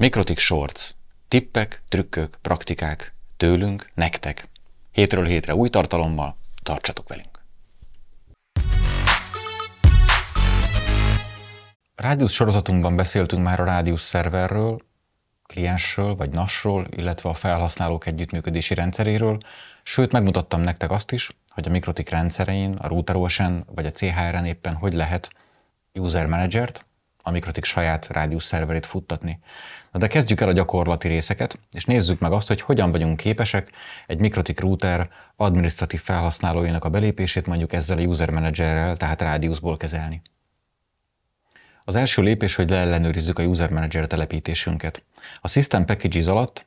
Mikrotik Shorts. Tippek, trükkök, praktikák. Tőlünk, nektek. Hétről hétre új tartalommal. Tartsatok velünk! Rádiusz sorozatunkban beszéltünk már a Rádiusz szerverről, kliensről vagy NAS-ról, illetve a felhasználók együttműködési rendszeréről, sőt megmutattam nektek azt is, hogy a Mikrotik rendszerein, a routeros vagy a CHR-en éppen hogy lehet user managert, a Mikrotik saját rádius szerverét futtatni. Na de kezdjük el a gyakorlati részeket, és nézzük meg azt, hogy hogyan vagyunk képesek egy Mikrotik router administratív felhasználóinak a belépését mondjuk ezzel a user managerrel, tehát rádiuszból kezelni. Az első lépés, hogy leellenőrizzük a user manager telepítésünket. A System Packages alatt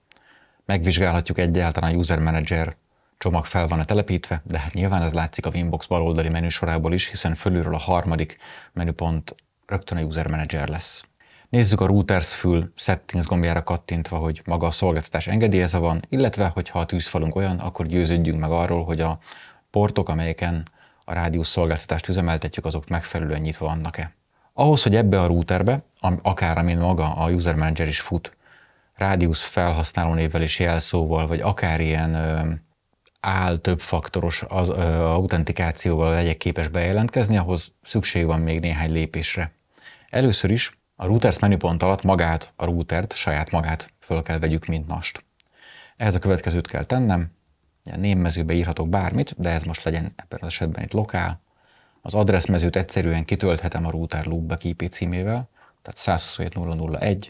megvizsgálhatjuk egyáltalán a user manager csomag fel van-e telepítve, de hát nyilván ez látszik a Winbox baloldali menüsorából is, hiszen fölülről a harmadik menüpont rögtön a User Manager lesz. Nézzük a Routers fül Settings gombjára kattintva, hogy maga a szolgáltatás engedélyeze van, illetve hogyha a tűzfalunk olyan, akkor győződjünk meg arról, hogy a portok, amelyeken a rádiós szolgáltatást üzemeltetjük, azok megfelelően nyitva vannak-e. Ahhoz, hogy ebbe a routerbe, akár amin maga a User Manager is fut, rádiusz felhasználó névvel és jelszóval, vagy akár ilyen ö, áll több faktoros az, ö, autentikációval legyek képes bejelentkezni, ahhoz szükség van még néhány lépésre. Először is a routers menüpont alatt magát, a routert, saját magát föl kell vegyük, mint nast. Ehhez a következőt kell tennem, a némmezőbe írhatok bármit, de ez most legyen ebben az esetben itt lokál. Az adresszmezőt egyszerűen kitölthetem a router loopba IP címével, tehát 127.0.0.1.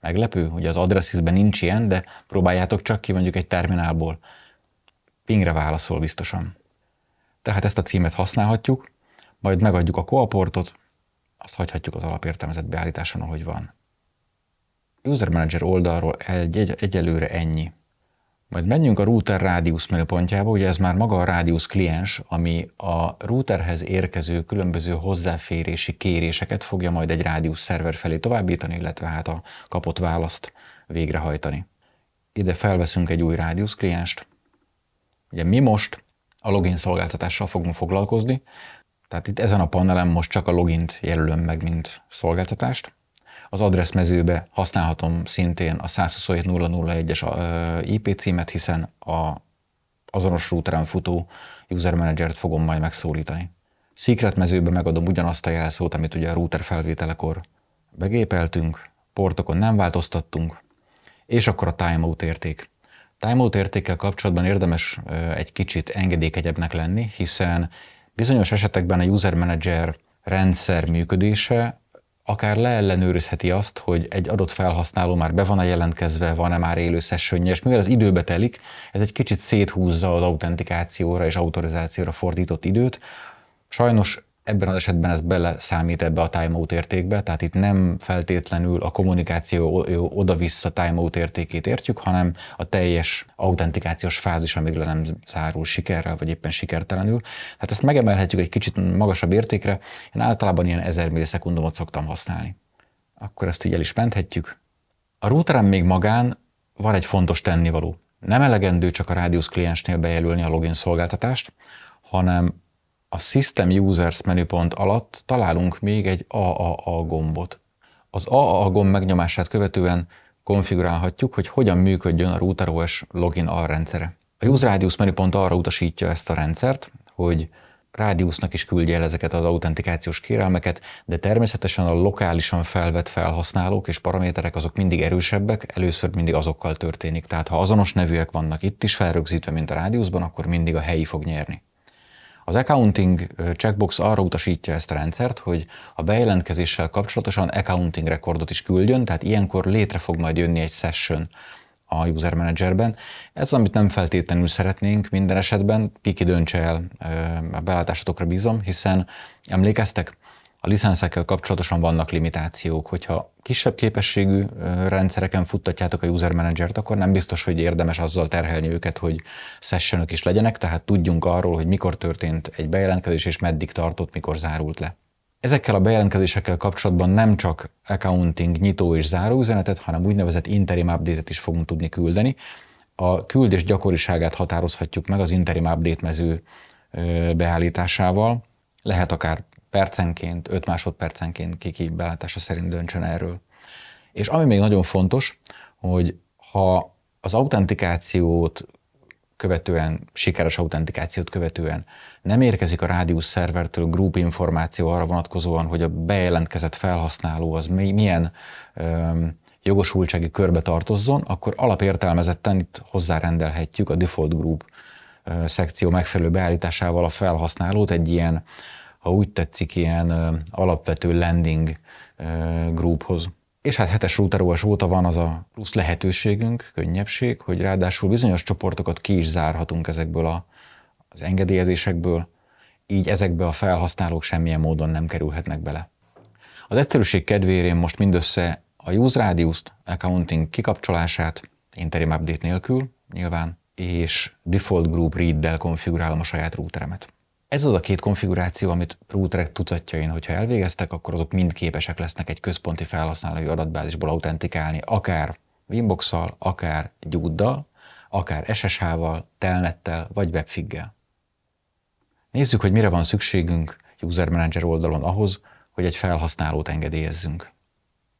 Meglepő, hogy az adresszizben nincs ilyen, de próbáljátok csak ki mondjuk egy terminálból. Pingre válaszol biztosan. Tehát ezt a címet használhatjuk, majd megadjuk a koaportot, azt hagyhatjuk az alapértelmezett beállításon, ahogy van. User Manager oldalról egy, egy, egyelőre ennyi. Majd menjünk a router rádiusz menüpontjába, ugye ez már maga a rádiusz kliens, ami a routerhez érkező különböző hozzáférési kéréseket fogja majd egy rádiusz szerver felé továbbítani, illetve hát a kapott választ végrehajtani. Ide felveszünk egy új rádiusz klienst. Ugye mi most a login szolgáltatással fogunk foglalkozni, tehát itt ezen a panelen most csak a logint jelölöm meg, mint szolgáltatást. Az adresszmezőbe használhatom szintén a 127.0.0.1-es IP címet, hiszen a azonos routeren futó user Manager-t fogom majd megszólítani. Secret mezőbe megadom ugyanazt a jelszót, amit ugye a router felvételekor begépeltünk, portokon nem változtattunk, és akkor a timeout érték. Timeout értékkel kapcsolatban érdemes egy kicsit engedékegyebbnek lenni, hiszen Bizonyos esetekben a user manager rendszer működése akár leellenőrizheti azt, hogy egy adott felhasználó már be van-e jelentkezve, van-e már élő sessionje, és mivel az időbe telik, ez egy kicsit széthúzza az autentikációra és autorizációra fordított időt. Sajnos ebben az esetben ez bele számít ebbe a timeout értékbe, tehát itt nem feltétlenül a kommunikáció oda-vissza timeout értékét értjük, hanem a teljes autentikációs fázis, amíg le nem zárul sikerrel, vagy éppen sikertelenül. Tehát ezt megemelhetjük egy kicsit magasabb értékre. Én általában ilyen 1000 millisekundumot szoktam használni. Akkor ezt így el is menthetjük. A routerem még magán van egy fontos tennivaló. Nem elegendő csak a rádiusz kliensnél bejelölni a login szolgáltatást, hanem a System Users menüpont alatt találunk még egy AAA gombot. Az AAA gomb megnyomását követően konfigurálhatjuk, hogy hogyan működjön a RouterOS login alrendszere. A Use Radius menüpont arra utasítja ezt a rendszert, hogy Rádiusznak is küldje el ezeket az autentikációs kérelmeket, de természetesen a lokálisan felvett felhasználók és paraméterek azok mindig erősebbek, először mindig azokkal történik. Tehát ha azonos nevűek vannak itt is felrögzítve, mint a rádiusban, akkor mindig a helyi fog nyerni. Az accounting checkbox arra utasítja ezt a rendszert, hogy a bejelentkezéssel kapcsolatosan accounting rekordot is küldjön, tehát ilyenkor létre fog majd jönni egy session a user managerben. Ez, amit nem feltétlenül szeretnénk minden esetben, Piki döntse el, a belátásatokra bízom, hiszen emlékeztek, a licenszekkel kapcsolatosan vannak limitációk, hogyha kisebb képességű rendszereken futtatjátok a user managert, akkor nem biztos, hogy érdemes azzal terhelni őket, hogy session is legyenek, tehát tudjunk arról, hogy mikor történt egy bejelentkezés és meddig tartott, mikor zárult le. Ezekkel a bejelentkezésekkel kapcsolatban nem csak accounting nyitó és záró üzenetet, hanem úgynevezett interim update-et is fogunk tudni küldeni. A küldés gyakoriságát határozhatjuk meg az interim update mező beállításával, lehet akár percenként, 5 másodpercenként kiki belátása szerint döntsön erről. És ami még nagyon fontos, hogy ha az autentikációt követően, sikeres autentikációt követően nem érkezik a rádiusz szervertől group információ arra vonatkozóan, hogy a bejelentkezett felhasználó az milyen öm, jogosultsági körbe tartozzon, akkor alapértelmezetten itt hozzárendelhetjük a default group szekció megfelelő beállításával a felhasználót egy ilyen ha úgy tetszik, ilyen alapvető landing grouphoz. És hát hetes routerolás óta van az a plusz lehetőségünk, könnyebbség, hogy ráadásul bizonyos csoportokat ki is zárhatunk ezekből a, az engedélyezésekből, így ezekbe a felhasználók semmilyen módon nem kerülhetnek bele. Az egyszerűség kedvéért én most mindössze a use radius accounting kikapcsolását, interim update nélkül nyilván, és default group read-del konfigurálom a saját routeremet. Ez az a két konfiguráció, amit Prootrect tucatjain, hogyha elvégeztek, akkor azok mind képesek lesznek egy központi felhasználói adatbázisból autentikálni, akár winbox akár gyúddal, akár SSH-val, telnettel vagy webfiggel. Nézzük, hogy mire van szükségünk User Manager oldalon ahhoz, hogy egy felhasználót engedélyezzünk.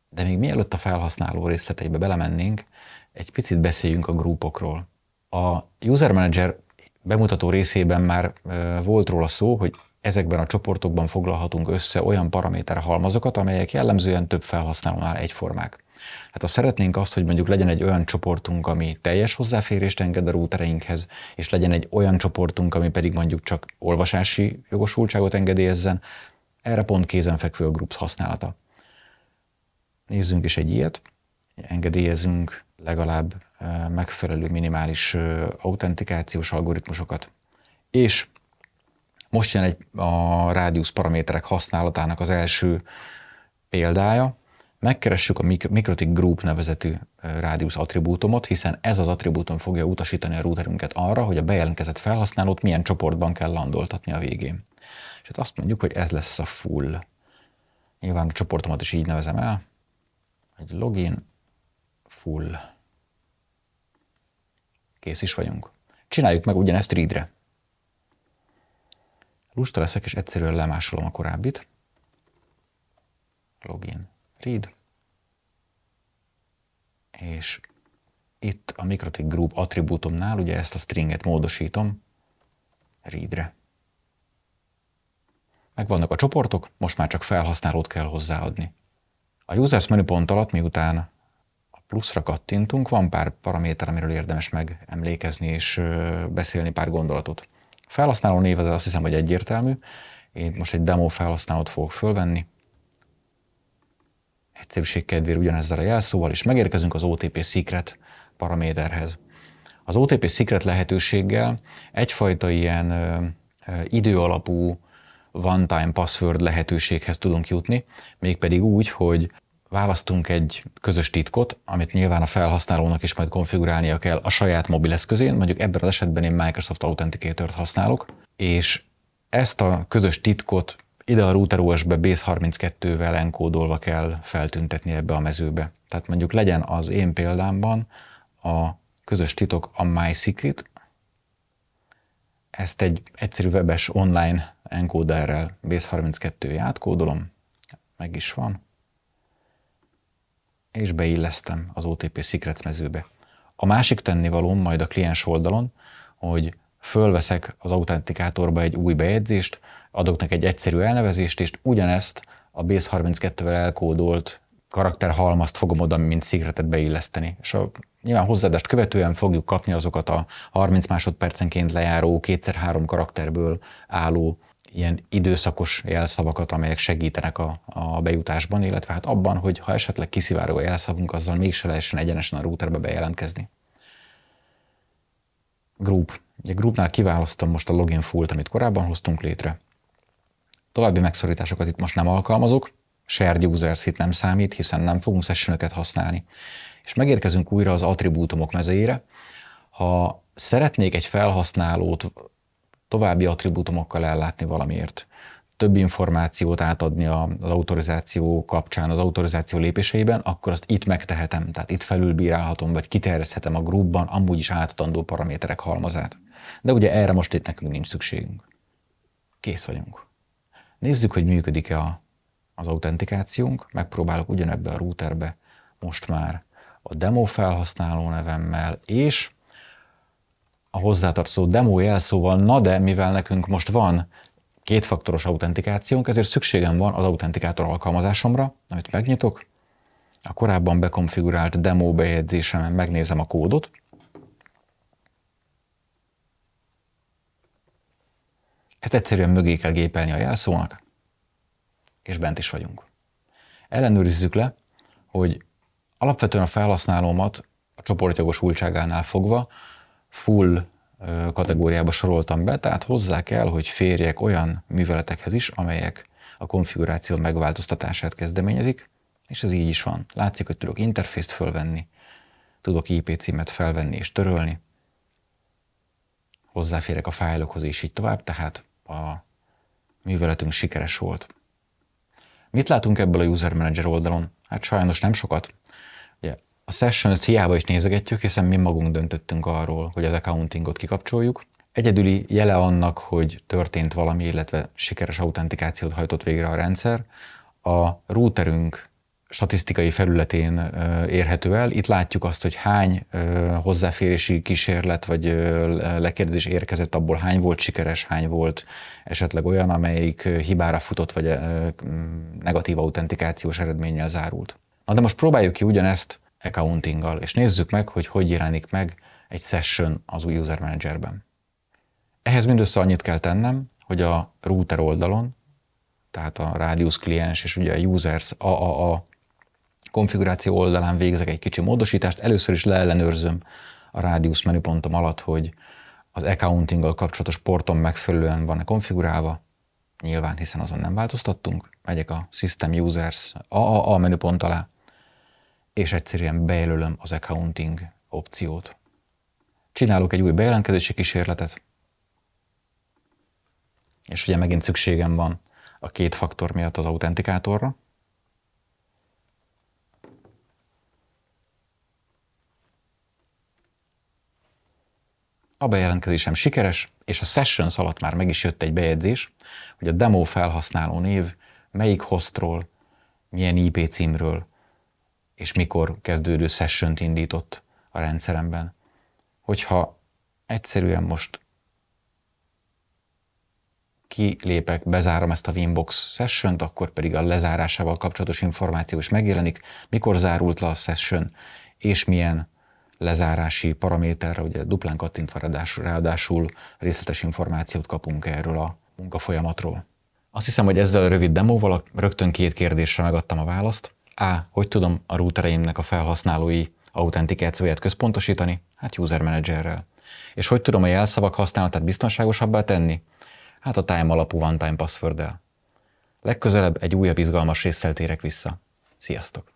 De még mielőtt a felhasználó részleteibe belemennénk, egy picit beszéljünk a grupokról. A User Manager bemutató részében már volt róla szó, hogy ezekben a csoportokban foglalhatunk össze olyan paraméterhalmazokat, amelyek jellemzően több felhasználónál egyformák. Hát ha szeretnénk azt, hogy mondjuk legyen egy olyan csoportunk, ami teljes hozzáférést enged a rútereinkhez, és legyen egy olyan csoportunk, ami pedig mondjuk csak olvasási jogosultságot engedélyezzen, erre pont kézenfekvő a groups használata. Nézzünk is egy ilyet, engedélyezünk legalább megfelelő minimális autentikációs algoritmusokat. És most jön egy a rádiusz paraméterek használatának az első példája. Megkeressük a Mikrotik Group nevezetű rádiusz attribútumot, hiszen ez az attribútum fogja utasítani a routerünket arra, hogy a bejelentkezett felhasználót milyen csoportban kell landoltatni a végén. És hát azt mondjuk, hogy ez lesz a full. Nyilván a csoportomat is így nevezem el, egy login full. Kész is vagyunk. Csináljuk meg ugyanezt Rídre. Lusta leszek, és egyszerűen lemásolom a korábbit. Login. Read. És itt a Mikrotik Group attribútumnál, ugye ezt a stringet módosítom readre. Megvannak a csoportok, most már csak felhasználót kell hozzáadni. A Users menüpont alatt, miután pluszra kattintunk, van pár paraméter, amiről érdemes megemlékezni és beszélni pár gondolatot. Felhasználó név az azt hiszem, hogy egyértelmű. Én most egy demo felhasználót fogok fölvenni. Egyszerűség kedvéért ugyanezzel a jelszóval, és megérkezünk az OTP Secret paraméterhez. Az OTP Secret lehetőséggel egyfajta ilyen időalapú one-time password lehetőséghez tudunk jutni, mégpedig úgy, hogy választunk egy közös titkot, amit nyilván a felhasználónak is majd konfigurálnia kell a saját mobileszközén, mondjuk ebben az esetben én Microsoft Authenticator-t használok, és ezt a közös titkot ide a router OS-be base32-vel enkódolva kell feltüntetni ebbe a mezőbe. Tehát mondjuk legyen az én példámban a közös titok a MySecret, ezt egy egyszerű webes online enkóderrel base32-vé átkódolom, meg is van, és beillesztem az OTP Secrets mezőbe. A másik tennivalóm majd a kliens oldalon, hogy fölveszek az autentikátorba egy új bejegyzést, adok neki egy egyszerű elnevezést, és ugyanezt a Base 32-vel elkódolt karakterhalmazt fogom oda, mint szigretet beilleszteni. És a, nyilván hozzáadást követően fogjuk kapni azokat a 30 másodpercenként lejáró, kétszer-három karakterből álló ilyen időszakos jelszavakat, amelyek segítenek a, a bejutásban, illetve hát abban, hogy ha esetleg kiszivárog a jelszavunk, azzal mégse lehessen egyenesen a routerbe bejelentkezni. Group. Ugye groupnál kiválasztom most a login fullt, amit korábban hoztunk létre. További megszorításokat itt most nem alkalmazok, shared users itt nem számít, hiszen nem fogunk session használni. És megérkezünk újra az attribútumok mezőjére. Ha szeretnék egy felhasználót további attribútumokkal ellátni valamiért több információt átadni az autorizáció kapcsán, az autorizáció lépéseiben, akkor azt itt megtehetem, tehát itt felülbírálhatom, vagy kiterjeszthetem a grupban amúgy is átadandó paraméterek halmazát. De ugye erre most itt nekünk nincs szükségünk. Kész vagyunk. Nézzük, hogy működik-e a, az autentikációnk. Megpróbálok ugyanebbe a routerbe most már a demo felhasználó nevemmel, és a hozzátartozó demo jelszóval, na de mivel nekünk most van kétfaktoros autentikációnk, ezért szükségem van az autentikátor alkalmazásomra, amit megnyitok, a korábban bekonfigurált demo bejegyzésemen megnézem a kódot, Ezt egyszerűen mögé kell gépelni a jelszónak, és bent is vagyunk. Ellenőrizzük le, hogy alapvetően a felhasználómat a csoportjogosultságánál fogva full kategóriába soroltam be, tehát hozzá kell, hogy férjek olyan műveletekhez is, amelyek a konfiguráció megváltoztatását kezdeményezik, és ez így is van. Látszik, hogy tudok interfészt fölvenni, tudok IP címet felvenni és törölni, hozzáférek a fájlokhoz és így tovább, tehát a műveletünk sikeres volt. Mit látunk ebből a User Manager oldalon? Hát sajnos nem sokat. Ugye a Sessions-t hiába is nézegetjük, hiszen mi magunk döntöttünk arról, hogy az accountingot kikapcsoljuk. Egyedüli jele annak, hogy történt valami, illetve sikeres autentikációt hajtott végre a rendszer, a routerünk statisztikai felületén érhető el. Itt látjuk azt, hogy hány hozzáférési kísérlet vagy lekérdezés érkezett, abból hány volt sikeres, hány volt esetleg olyan, amelyik hibára futott, vagy negatív autentikációs eredménnyel zárult. Na de most próbáljuk ki ugyanezt accountinggal, és nézzük meg, hogy hogy jelenik meg egy session az új user managerben. Ehhez mindössze annyit kell tennem, hogy a router oldalon, tehát a Radius kliens és ugye a users AAA konfiguráció oldalán végzek egy kicsi módosítást, először is leellenőrzöm a Radius menüpontom alatt, hogy az accountinggal kapcsolatos porton megfelelően van-e konfigurálva, nyilván, hiszen azon nem változtattunk, megyek a System Users AAA menüpont alá, és egyszerűen bejelölöm az accounting opciót. Csinálok egy új bejelentkezési kísérletet, és ugye megint szükségem van a két faktor miatt az autentikátorra. A bejelentkezésem sikeres, és a session alatt már meg is jött egy bejegyzés, hogy a demo felhasználó név melyik hostról, milyen IP címről és mikor kezdődő session indított a rendszeremben. Hogyha egyszerűen most kilépek, bezárom ezt a Winbox session akkor pedig a lezárásával kapcsolatos információ is megjelenik, mikor zárult le a session, és milyen lezárási paraméterre, ugye duplán kattintva ráadásul, ráadásul részletes információt kapunk erről a munkafolyamatról. Azt hiszem, hogy ezzel a rövid demóval rögtön két kérdésre megadtam a választ. A. Hogy tudom a routereimnek a felhasználói autentikációját központosítani? Hát user managerrel. És hogy tudom a jelszavak használatát biztonságosabbá tenni? Hát a time alapú one-time password-del. Legközelebb egy újabb izgalmas résszel térek vissza. Sziasztok!